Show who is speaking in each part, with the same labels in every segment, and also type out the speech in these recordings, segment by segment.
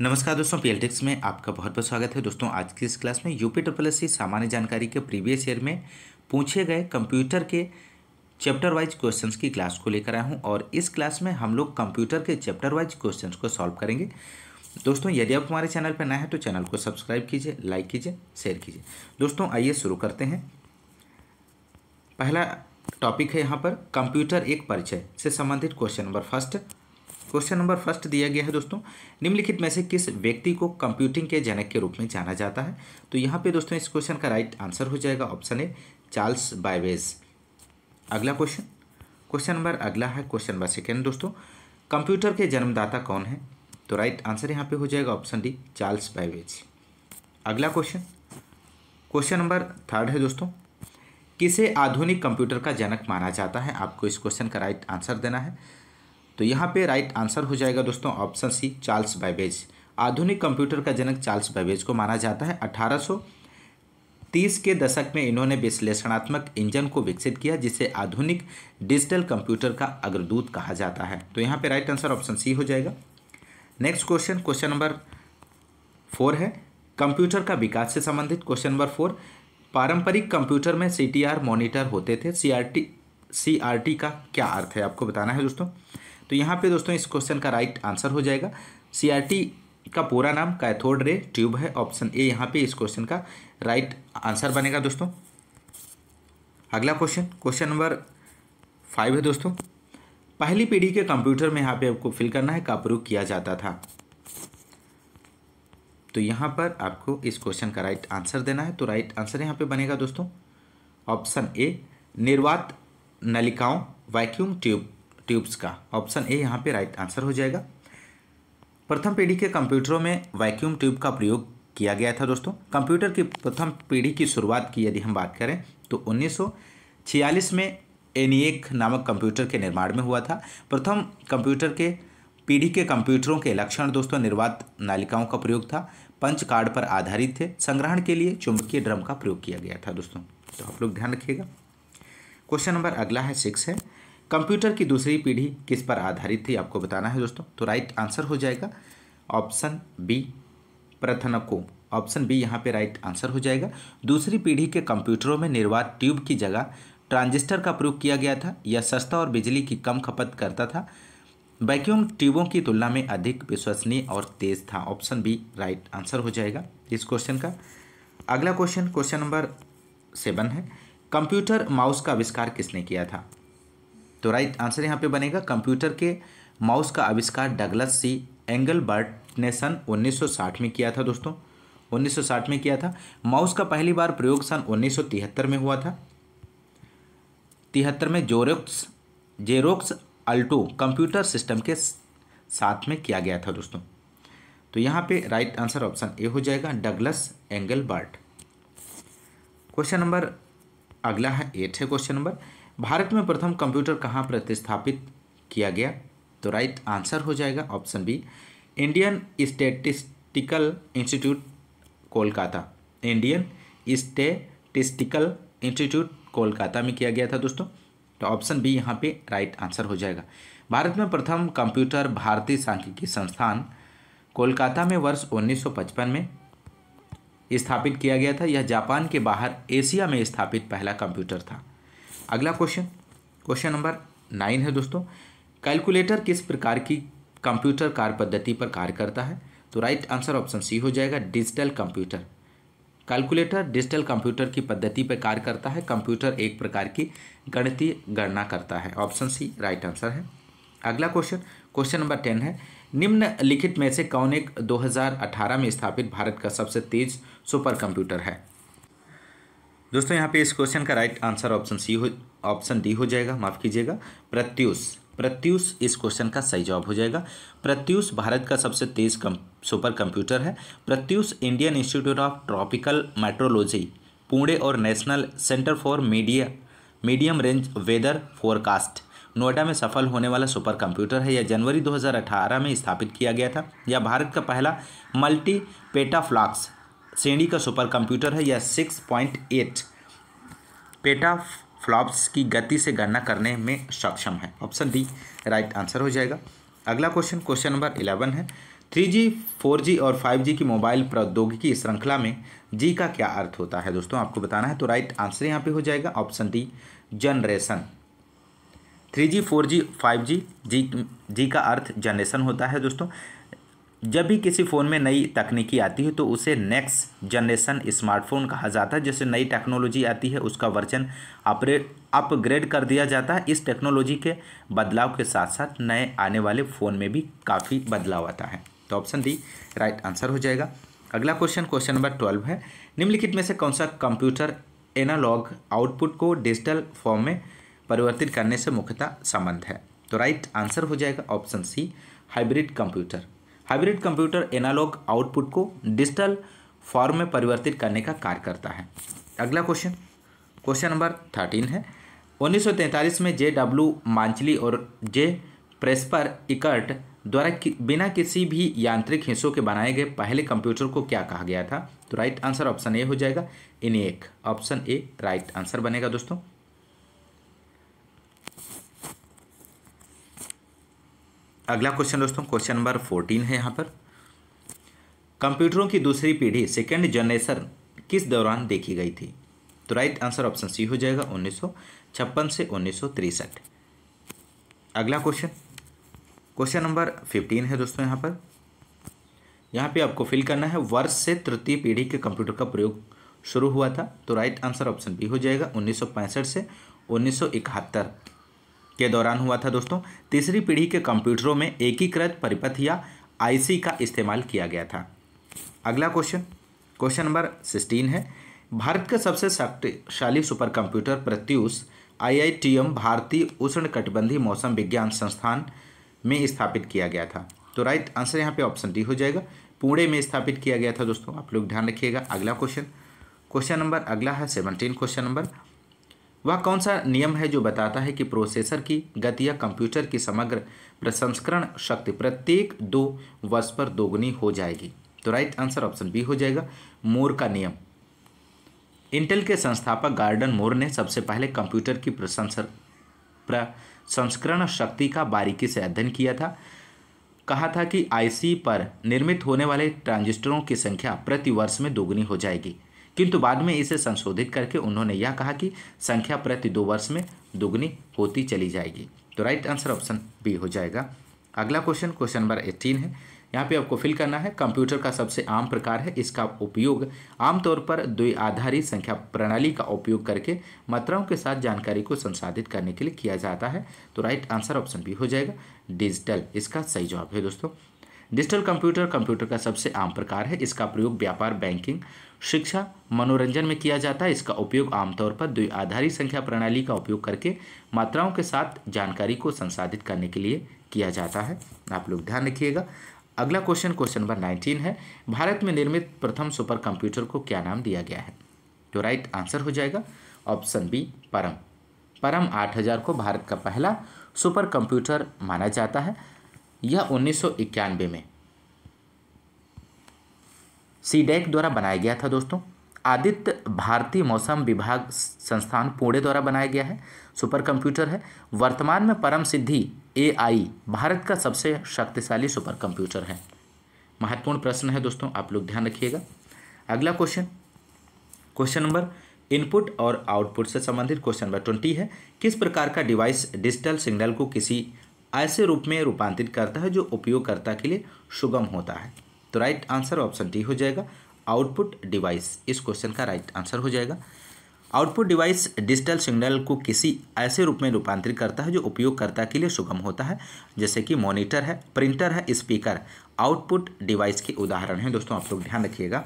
Speaker 1: नमस्कार दोस्तों पीएलटेक्स में आपका बहुत बहुत स्वागत है दोस्तों आज की इस क्लास में यूपी ट्रिपल एस सामान्य जानकारी के प्रीवियस ईयर में पूछे गए कंप्यूटर के चैप्टर वाइज क्वेश्चंस की क्लास को लेकर आया हूं और इस क्लास में हम लोग कंप्यूटर के चैप्टर वाइज क्वेश्चंस को सॉल्व करेंगे दोस्तों यदि आप हमारे चैनल पर नए हैं तो चैनल को सब्सक्राइब कीजिए लाइक कीजिए शेयर कीजिए दोस्तों आइए शुरू करते हैं पहला टॉपिक है यहाँ पर कंप्यूटर एक परिचय से संबंधित question number first question number first दिया गया है दोस्तों निम्नलिखित में से किस व्यक्ति को कंप्यूटिंग के जनक के रूप में जाना जाता है तो यहाँ पे दोस्तों इस क्वेश्चन का राइट आंसर हो जाएगा ऑप्शन ए चार्ल्स बायवेज अगला क्वेश्चन क्वेश्चन नंबर अगला है क्वेश्चन नंबर सेकेंड दोस्तों कंप्यूटर के जन्मदाता कौन है तो राइट आंसर यहाँ पे हो जाएगा ऑप्शन डी चार्ल्स बायवेज अगला क्वेश्चन क्वेश्चन नंबर थर्ड है दोस्तों किसे आधुनिक कंप्यूटर का जनक माना जाता है आपको इस क्वेश्चन का राइट आंसर देना है तो यहाँ पे राइट आंसर हो जाएगा दोस्तों ऑप्शन सी चार्ल्स बैबेज आधुनिक कंप्यूटर का जनक चार्ल्स बैबेज को माना जाता है 1830 के दशक में इन्होंने विश्लेषणात्मक इंजन को विकसित किया जिसे आधुनिक डिजिटल कंप्यूटर का अग्रदूत कहा जाता है तो यहाँ पे राइट आंसर ऑप्शन सी हो जाएगा next question question number four है कंप्यूटर का विकास से संबंधित क्वेश्चन नंबर फोर पारंपरिक कंप्यूटर में सी मॉनिटर होते थे सी सीआरटी का क्या अर्थ है आपको बताना है दोस्तों तो यहाँ पे दोस्तों इस क्वेश्चन का राइट आंसर हो जाएगा सीआरटी का पूरा नाम कैथोड रे ट्यूब है ऑप्शन ए यहाँ पे इस क्वेश्चन का राइट आंसर बनेगा दोस्तों अगला क्वेश्चन क्वेश्चन नंबर फाइव है दोस्तों पहली पीढ़ी के कंप्यूटर में यहाँ पे आपको फिल करना है का प्रयोग किया जाता था तो यहाँ पर आपको इस क्वेश्चन का राइट आंसर देना है तो राइट आंसर यहाँ पे बनेगा दोस्तों ऑप्शन ए निर्वात नलिकाओं वैक्यूम ट्यूब ट्यूब्स का ऑप्शन ए यहाँ पे राइट आंसर हो जाएगा प्रथम पीढ़ी के कंप्यूटरों में वैक्यूम ट्यूब का प्रयोग किया गया था दोस्तों कंप्यूटर की प्रथम पीढ़ी की शुरुआत की यदि हम बात करें तो उन्नीस में एनिएक नामक कंप्यूटर के निर्माण में हुआ था प्रथम कंप्यूटर के पीढ़ी के कंप्यूटरों के लक्षण दोस्तों निर्वात नालिकाओं का प्रयोग था पंच कार्ड पर आधारित थे संग्रहण के लिए चुंबकीय ड्रम का प्रयोग किया गया था दोस्तों तो आप लोग ध्यान रखिएगा क्वेश्चन नंबर अगला है सिक्स है कंप्यूटर की दूसरी पीढ़ी किस पर आधारित थी आपको बताना है दोस्तों तो राइट आंसर हो जाएगा ऑप्शन बी प्रथनको ऑप्शन बी यहाँ पे राइट आंसर हो जाएगा दूसरी पीढ़ी के कंप्यूटरों में निर्वात ट्यूब की जगह ट्रांजिस्टर का प्रयोग किया गया था यह सस्ता और बिजली की कम खपत करता था वैक्यूम ट्यूबों की तुलना में अधिक विश्वसनीय और तेज था ऑप्शन बी राइट आंसर हो जाएगा इस क्वेश्चन का अगला क्वेश्चन क्वेश्चन नंबर सेवन है कंप्यूटर माउस का आविष्कार किसने किया था तो राइट आंसर यहाँ पे बनेगा कंप्यूटर के माउस का आविष्कार डगलस सी एंगलबर्ट ने सन उन्नीस में किया था दोस्तों 1960 में किया था माउस का पहली बार प्रयोग सन उन्नीस में हुआ था तिहत्तर में Xerox Xerox Alto computer system के साथ में किया गया था दोस्तों तो यहाँ पे राइट आंसर ऑप्शन ए हो जाएगा डगलस एंगलबर्ट क्वेश्चन नंबर अगला है एट है क्वेश्चन नंबर भारत में प्रथम कंप्यूटर कहाँ प्रतिस्थापित किया गया तो राइट आंसर हो जाएगा option B Indian Statistical Institute Kolkata Indian Statistical Institute Kolkata में किया गया था दोस्तों तो ऑप्शन बी यहाँ पे राइट आंसर हो जाएगा भारत में प्रथम कंप्यूटर भारतीय सांख्यिकी संस्थान कोलकाता में वर्ष 1955 में स्थापित किया गया था यह जापान के बाहर एशिया में स्थापित पहला कंप्यूटर था अगला क्वेश्चन क्वेश्चन नंबर नाइन है दोस्तों कैलकुलेटर किस प्रकार की कंप्यूटर कार्य पद्धति पर कार्य करता है तो राइट आंसर ऑप्शन सी हो जाएगा digital computer calculator digital computer की पद्धति पर कार्य करता है कंप्यूटर एक प्रकार की गणितीय गणना करता है ऑप्शन सी राइट आंसर है अगला क्वेश्चन क्वेश्चन नंबर टेन है निम्नलिखित में से कौन एक 2018 में स्थापित भारत का सबसे तेज सुपर कंप्यूटर है दोस्तों यहाँ पे इस क्वेश्चन का राइट आंसर ऑप्शन सी हो ऑप्शन डी हो जाएगा माफ़ कीजिएगा प्रत्युष प्रत्युष इस क्वेश्चन का सही जवाब हो जाएगा प्रत्युष भारत का सबसे तेज कम, सुपर कंप्यूटर है Pratyush Indian Institute of Tropical Meteorology Pune और National Centre for Media Medium Range Weather Forecast Noida में सफल होने वाला सुपर कंप्यूटर है यह जनवरी 2018 में स्थापित किया गया था यह भारत का पहला मल्टी पेटाफ्लाक्स श्रेणी का सुपर कंप्यूटर है यह six point eight petaflops की गति से गणना करने में सक्षम है ऑप्शन डी राइट आंसर हो जाएगा अगला क्वेश्चन क्वेश्चन नंबर इलेवन है थ्री जी फोर जी और फाइव जी की मोबाइल प्रौद्योगिकी श्रृंखला में जी का क्या अर्थ होता है दोस्तों आपको बताना है तो राइट आंसर यहाँ पे हो जाएगा option D generation three G four G five G G G का अर्थ जनरेशन होता है दोस्तों जब भी किसी फ़ोन में नई तकनीकी आती है तो उसे नेक्स्ट जनरेशन स्मार्टफोन कहा जाता है जैसे नई टेक्नोलॉजी आती है उसका वर्जन अपग्रेड अपग्रेड कर दिया जाता है इस टेक्नोलॉजी के बदलाव के साथ साथ नए आने वाले फ़ोन में भी काफ़ी बदलाव आता है तो ऑप्शन डी राइट आंसर हो जाएगा अगला क्वेश्चन क्वेश्चन नंबर ट्वेल्व है निम्नलिखित में से कौन सा कंप्यूटर एनालॉग आउटपुट को डिजिटल फॉर्म में परिवर्तित करने से मुख्यतः संबंध है तो राइट आंसर हो जाएगा option C hybrid computer hybrid computer analogue output को डिजिटल फॉर्म में परिवर्तित करने का कार्य करता है अगला क्वेश्चन क्वेश्चन नंबर थर्टीन है 1943 में जे डब्ल्यू मांचली और जे प्रेस्पर इकर्ट द्वारा कि, बिना किसी भी यांत्रिक हिस्सों के बनाए गए पहले कंप्यूटर को क्या कहा गया था तो राइट आंसर ऑप्शन ए हो जाएगा इन एक ऑप्शन ए राइट आंसर बनेगा दोस्तों अगला क्वेश्चन दोस्तों क्वेश्चन नंबर फोर्टीन है यहाँ पर कंप्यूटरों की दूसरी पीढ़ी सेकेंड जनरेशन किस दौरान देखी गई थी तो राइट आंसर ऑप्शन सी हो जाएगा उन्नीस से उन्नीस अगला क्वेश्चन क्वेश्चन नंबर फिफ्टीन है दोस्तों यहाँ पर यहाँ पे आपको फिल करना है वर्ष से तृतीय पीढ़ी के कंप्यूटर का प्रयोग शुरू हुआ था तो राइट आंसर ऑप्शन बी हो जाएगा 1965 से 1971 के दौरान हुआ था दोस्तों तीसरी पीढ़ी के कंप्यूटरों में एकीकृत परिपथ या आईसी का इस्तेमाल किया गया था अगला क्वेश्चन क्वेश्चन नंबर सिक्सटीन है भारत का सबसे शक्तिशाली सुपर कंप्यूटर प्रत्युष आईआईटीएम भारतीय उष्णकटिबंधीय मौसम विज्ञान संस्थान में स्थापित किया गया था तो राइट आंसर यहाँ पे ऑप्शन डी हो जाएगा पुणे में स्थापित किया गया था दोस्तों आप लोग ध्यान रखिएगा अगला क्वेश्चन क्वेश्चन नंबर अगला है सेवनटीन क्वेश्चन नंबर वह कौन सा नियम है जो बताता है कि प्रोसेसर की गति या कंप्यूटर की समग्र प्रसंस्करण शक्ति प्रत्येक दो वर्ष पर दोगुनी हो जाएगी तो राइट आंसर ऑप्शन बी हो जाएगा मोर का नियम इंटेल के संस्थापक गार्डन मोर ने सबसे पहले कंप्यूटर की प्रसंसर प्रसंस्करण शक्ति का बारीकी से अध्ययन किया था कहा था कि आईसी पर निर्मित होने वाले ट्रांजिस्टरों की संख्या प्रति वर्ष में दोगुनी हो जाएगी किंतु बाद में इसे संशोधित करके उन्होंने यह कहा कि संख्या प्रति दो वर्ष में दुगनी होती चली जाएगी तो राइट आंसर ऑप्शन बी हो जाएगा अगला क्वेश्चन क्वेश्चन नंबर एटीन है यहाँ पे आपको फिल करना है कंप्यूटर का सबसे आम प्रकार है इसका उपयोग आमतौर पर आधारित संख्या प्रणाली का उपयोग करके मात्राओं के साथ जानकारी को संसाधित करने के लिए किया जाता है तो राइट आंसर ऑप्शन बी हो जाएगा डिजिटल इसका सही जवाब है दोस्तों डिजिटल कंप्यूटर कंप्यूटर का सबसे आम प्रकार है इसका प्रयोग व्यापार बैंकिंग शिक्षा मनोरंजन में किया जाता है इसका उपयोग आमतौर पर द्वि आधारित संख्या प्रणाली का उपयोग करके मात्राओं के साथ जानकारी को संसाधित करने के लिए किया जाता है आप लोग ध्यान रखिएगा अगला क्वेश्चन क्वेश्चन नंबर नाइनटीन है भारत में निर्मित प्रथम सुपर कंप्यूटर को क्या नाम दिया गया है तो राइट आंसर हो जाएगा ऑप्शन बी परम परम हजार को भारत का पहला सुपर कंप्यूटर माना जाता है यह उन्नीस में सीडेक e द्वारा बनाया गया था दोस्तों आदित्य भारतीय मौसम विभाग संस्थान पुणे द्वारा बनाया गया है सुपर कंप्यूटर है वर्तमान में परम सिद्धि एआई भारत का सबसे शक्तिशाली सुपर कंप्यूटर है महत्वपूर्ण प्रश्न है दोस्तों आप लोग ध्यान रखिएगा अगला क्वेश्चन क्वेश्चन नंबर इनपुट और आउटपुट से संबंधित क्वेश्चन नंबर ट्वेंटी है किस प्रकार का डिवाइस डिजिटल सिग्नल को किसी ऐसे रूप में रूपांतरित करता है जो उपयोगकर्ता के लिए सुगम होता है तो राइट आंसर ऑप्शन डी हो जाएगा आउटपुट डिवाइस इस क्वेश्चन का राइट आंसर हो जाएगा आउटपुट डिवाइस डिजिटल सिग्नल को किसी ऐसे रूप में रूपांतरित करता है जो उपयोगकर्ता के लिए सुगम होता है जैसे कि मॉनिटर है प्रिंटर है स्पीकर आउटपुट डिवाइस के उदाहरण हैं दोस्तों आप लोग ध्यान रखिएगा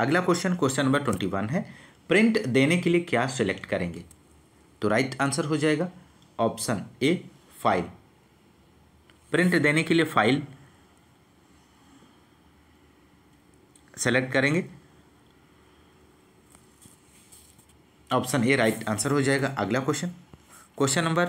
Speaker 1: अगला question question number twenty one है प्रिंट देने के लिए क्या सिलेक्ट करेंगे तो राइट आंसर हो जाएगा ऑप्शन ए फाइव प्रिंट देने के लिए फाइल सेलेक्ट करेंगे ऑप्शन ए राइट आंसर हो जाएगा अगला question question number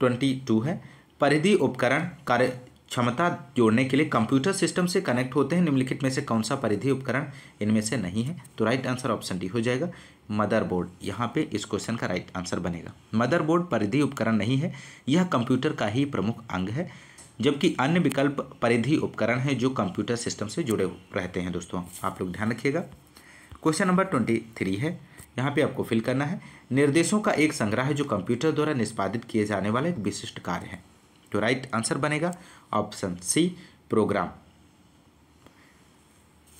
Speaker 1: twenty two है परिधि उपकरण कार्य क्षमता जोड़ने के लिए कंप्यूटर सिस्टम से कनेक्ट होते हैं निम्नलिखित में से कौन सा परिधि उपकरण इनमें से नहीं है तो राइट आंसर ऑप्शन डी हो जाएगा मदरबोर्ड यहाँ पे इस क्वेश्चन का राइट आंसर बनेगा मदरबोर्ड परिधि उपकरण नहीं है यह कंप्यूटर का ही प्रमुख अंग है जबकि अन्य विकल्प परिधि उपकरण हैं जो कंप्यूटर सिस्टम से जुड़े रहते हैं दोस्तों आप लोग ध्यान रखिएगा क्वेश्चन नंबर ट्वेंटी थ्री है यहाँ पे आपको फिल करना है निर्देशों का एक संग्रह है जो कंप्यूटर द्वारा निष्पादित किए जाने वाला एक विशिष्ट कार्य है तो राइट आंसर बनेगा ऑप्शन सी प्रोग्राम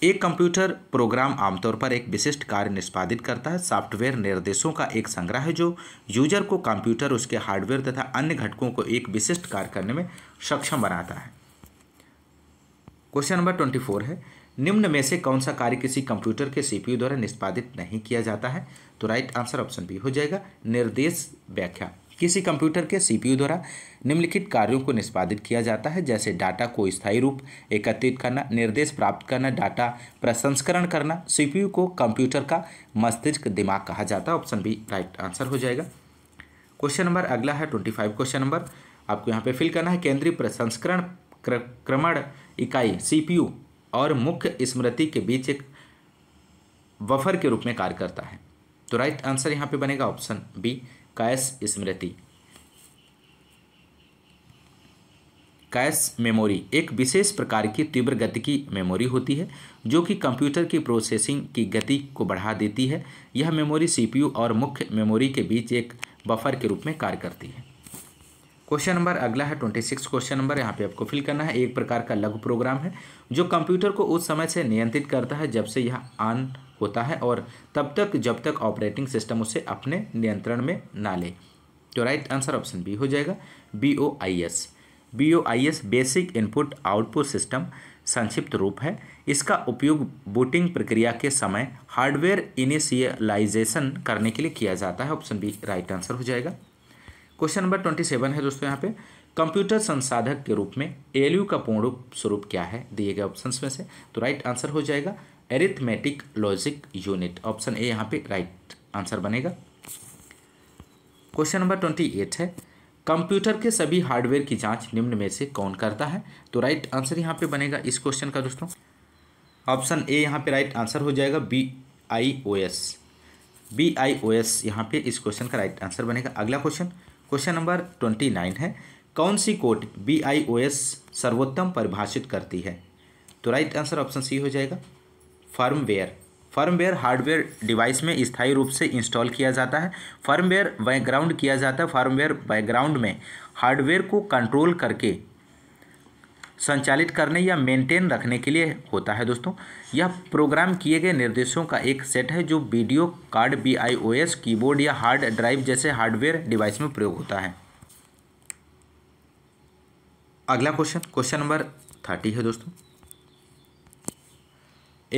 Speaker 1: एक कंप्यूटर प्रोग्राम आमतौर पर एक विशिष्ट कार्य निष्पादित करता है सॉफ्टवेयर निर्देशों का एक संग्रह है जो यूजर को कंप्यूटर उसके हार्डवेयर तथा अन्य घटकों को एक विशिष्ट कार्य करने में सक्षम बनाता है क्वेश्चन नंबर ट्वेंटी फोर है निम्न में से कौन सा कार्य किसी कंप्यूटर के सीपीयू द्वारा निष्पादित नहीं किया जाता है तो राइट आंसर ऑप्शन बी हो जाएगा निर्देश व्याख्या किसी कंप्यूटर के सीपीयू द्वारा निम्नलिखित कार्यों को निष्पादित किया जाता है जैसे डाटा को स्थायी रूप एकत्रित करना निर्देश प्राप्त करना डाटा प्रसंस्करण करना सीपीयू को कंप्यूटर का मस्तिष्क दिमाग कहा जाता है ऑप्शन बी राइट आंसर हो जाएगा क्वेश्चन नंबर अगला है ट्वेंटी फाइव क्वेश्चन नंबर आपको यहाँ पे फिल करना है केंद्रीय प्रसंस्करण क्रमण इकाई सीपीयू और मुख्य स्मृति के बीच एक वफर के रूप में कार्य करता है तो राइट आंसर यहाँ पे बनेगा ऑप्शन बी कैश स्मृति कैश मेमोरी एक विशेष प्रकार की तीव्र गति की मेमोरी होती है जो कि कंप्यूटर की प्रोसेसिंग की गति को बढ़ा देती है यह मेमोरी सीपीयू और मुख्य मेमोरी के बीच एक बफर के रूप में कार्य करती है क्वेश्चन नंबर अगला है ट्वेंटी सिक्स क्वेश्चन नंबर यहाँ पे आपको फिल करना है एक प्रकार का लघु प्रोग्राम है जो कंप्यूटर को उस समय से नियंत्रित करता है जब से यह ऑन होता है और तब तक जब तक ऑपरेटिंग सिस्टम उसे अपने नियंत्रण में ना ले तो राइट आंसर ऑप्शन बी हो जाएगा B O I S B O I S basic input output system संक्षिप्त रूप है इसका उपयोग बूटिंग प्रक्रिया के समय हार्डवेयर इनिशियलाइजेशन करने के लिए किया जाता है ऑप्शन बी राइट आंसर हो जाएगा क्वेश्चन नंबर ट्वेंटी सेवन है दोस्तों यहाँ पे कंप्यूटर संसाधक के रूप में एएलयू का पूर्ण स्वरूप क्या है दिए गए ऑप्शन में से तो राइट आंसर हो जाएगा arithmetic logic unit option A यहाँ पे राइट आंसर बनेगा क्वेश्चन नंबर ट्वेंटी एट है कंप्यूटर के सभी हार्डवेयर की जांच निम्न में से कौन करता है तो राइट आंसर यहाँ पे बनेगा इस क्वेश्चन का दोस्तों ऑप्शन ए यहाँ पे राइट आंसर हो जाएगा B I O S B I O S यहाँ पे इस क्वेश्चन का राइट आंसर बनेगा अगला question question number twenty nine है कौन सी code B I O S सर्वोत्तम परिभाषित करती है तो राइट आंसर ऑप्शन सी हो जाएगा फर्मवेयर फर्मवेयर हार्डवेयर डिवाइस में स्थायी रूप से इंस्टॉल किया जाता है फर्मवेयर बैकग्राउंड किया जाता है फर्मवेयर बैकग्राउंड में हार्डवेयर को कंट्रोल करके संचालित करने या मेंटेन रखने के लिए होता है दोस्तों यह प्रोग्राम किए गए निर्देशों का एक सेट है जो video card B I O S keyboard या हार्ड ड्राइव जैसे हार्डवेयर डिवाइस में प्रयोग होता है अगला क्वेश्चन क्वेश्चन नंबर थर्टी है दोस्तों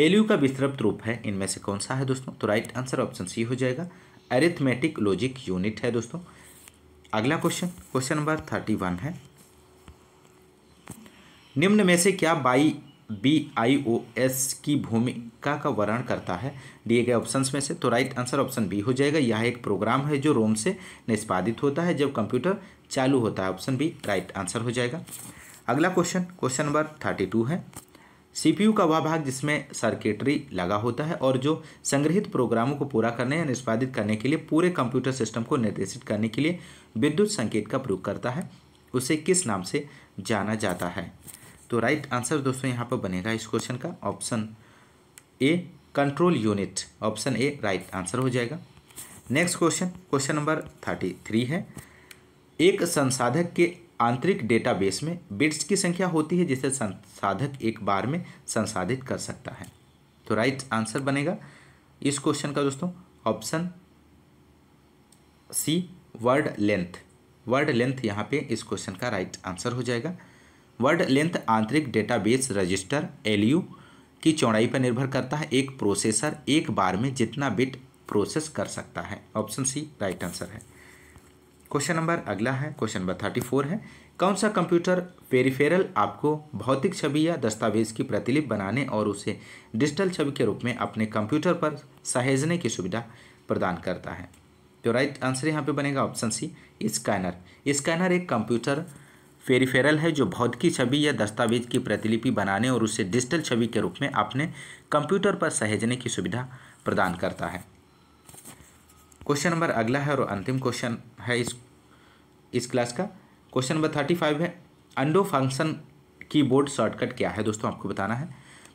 Speaker 1: एलयू का विस्तृत रूप है इनमें से कौन सा है दोस्तों तो राइट आंसर ऑप्शन सी हो जाएगा एरिथमेटिक लॉजिक यूनिट है दोस्तों अगला question question number thirty one है निम्न में से क्या बाई बी आई ओ एस की भूमिका का वर्णन करता है दिए गए ऑप्शंस में से तो राइट आंसर ऑप्शन बी हो जाएगा यह एक प्रोग्राम है जो रोम से निष्पादित होता है जब कंप्यूटर चालू होता है ऑप्शन बी राइट आंसर हो जाएगा अगला question question number thirty two है सीपीयू का वह भाग जिसमें सर्किटरी लगा होता है और जो संग्रहित प्रोग्रामों को पूरा करने या निष्पादित करने के लिए पूरे कंप्यूटर सिस्टम को निर्देशित करने के लिए विद्युत संकेत का प्रयोग करता है उसे किस नाम से जाना जाता है तो राइट आंसर दोस्तों यहाँ पर बनेगा इस क्वेश्चन का option A control unit option A right answer हो जाएगा next question question number thirty three है एक संसाधक के आंतरिक डेटाबेस में बिट्स की संख्या होती है जिसे संसाधक एक बार में संसाधित कर सकता है तो राइट आंसर बनेगा इस क्वेश्चन का दोस्तों option C word length word length यहाँ पे इस क्वेश्चन का राइट आंसर हो जाएगा वर्ड लेंथ आंतरिक डेटाबेस रजिस्टर एल की चौड़ाई पर निर्भर करता है एक प्रोसेसर एक बार में जितना बिट प्रोसेस कर सकता है ऑप्शन सी राइट आंसर है क्वेश्चन नंबर अगला है क्वेश्चन नंबर थर्टी फोर है कौन सा कंप्यूटर पेरिफेरल आपको भौतिक छवि या दस्तावेज की प्रतिलिप बनाने और उसे डिजिटल छवि के रूप में अपने कंप्यूटर पर सहेजने की सुविधा प्रदान करता है तो राइट आंसर यहाँ पे बनेगा ऑप्शन सी स्कैनर स्कैनर एक कंप्यूटर पेरिफेरल है जो भौतिकी छवि या दस्तावेज की प्रतिलिपि बनाने और उसे डिजिटल छवि के रूप में अपने कंप्यूटर पर सहेजने की सुविधा प्रदान करता है क्वेश्चन नंबर अगला है और अंतिम क्वेश्चन है इस इस क्लास का क्वेश्चन नंबर थर्टी फाइव है अंडो फंक्शन कीबोर्ड शॉर्टकट क्या है दोस्तों आपको बताना है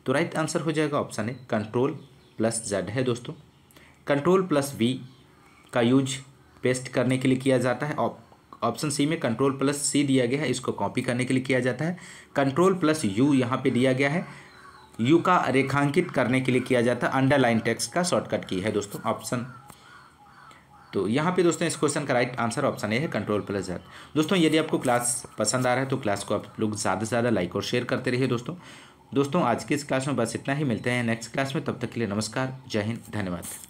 Speaker 1: तो राइट आंसर हो जाएगा option A control plus Z है दोस्तों कंट्रोल प्लस वी का यूज पेस्ट करने के लिए किया जाता है और ऑप्शन सी में कंट्रोल प्लस सी दिया गया है इसको कॉपी करने के लिए किया जाता है कंट्रोल प्लस यू यहाँ पे दिया गया है यू का रेखांकित करने के लिए किया जाता है अंडरलाइन टेक्स्ट का शॉर्टकट की है दोस्तों ऑप्शन तो यहाँ पे दोस्तों इस क्वेश्चन का राइट आंसर ऑप्शन ए है कंट्रोल प्लस जेड दोस्तों यदि आपको क्लास पसंद आ रहा है तो क्लास को आप लोग ज़्यादा से ज़्यादा लाइक और शेयर करते रहिए दोस्तों दोस्तों आज की इस क्लास में बस इतना ही मिलते हैं नेक्स्ट क्लास में तब तक के लिए नमस्कार जय हिंद धन्यवाद